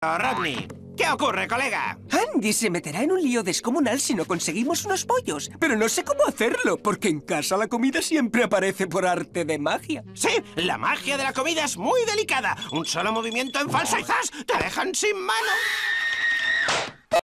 Rodney, ¿qué ocurre, colega? Andy se meterá en un lío descomunal si no conseguimos unos pollos. Pero no sé cómo hacerlo, porque en casa la comida siempre aparece por arte de magia. Sí, la magia de la comida es muy delicada. Un solo movimiento en falso y ¡zas! ¡Te dejan sin mano!